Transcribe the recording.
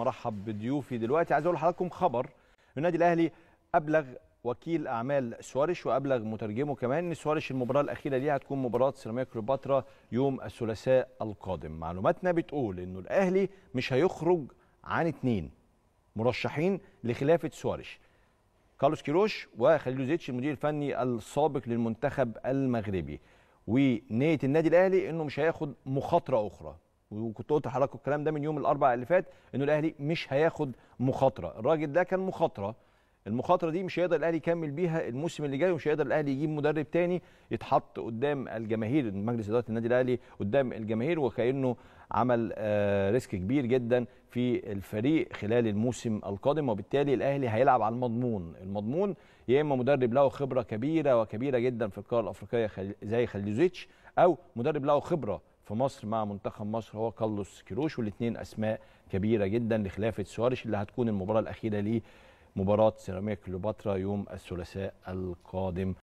مرحب بضيوفي دلوقتي عايز اقول لحضراتكم خبر النادي الاهلي ابلغ وكيل اعمال سوارش وابلغ مترجمه كمان ان سوارش المباراه الاخيره ليها هتكون مباراه سيراميكا كليوباترا يوم الثلاثاء القادم معلوماتنا بتقول انه الاهلي مش هيخرج عن اثنين مرشحين لخلافه سوارش كارلوس كيروش وخليل زيتش المدير الفني السابق للمنتخب المغربي ونيه النادي الاهلي انه مش هياخد مخاطره اخرى وكنت قلت لحضرتك الكلام ده من يوم الاربع اللي فات انه الاهلي مش هياخد مخاطره الراجل ده كان مخاطره المخاطره دي مش هيقدر الاهلي يكمل بيها الموسم اللي جاي ومش هيقدر الاهلي يجيب مدرب تاني يتحط قدام الجماهير مجلس اداره النادي الاهلي قدام الجماهير وكانه عمل آه، ريسك كبير جدا في الفريق خلال الموسم القادم وبالتالي الاهلي هيلعب على المضمون المضمون يا اما مدرب له خبره كبيره وكبيره جدا في القاره الافريقيه زي خليزيتش او مدرب له خبره في مصر مع منتخب مصر هو كارلوس كيروش والاثنين اسماء كبيره جدا لخلافه سواريش اللي هتكون المباراه الاخيره ليه مباراه سيراميكا كليوباترا يوم الثلاثاء القادم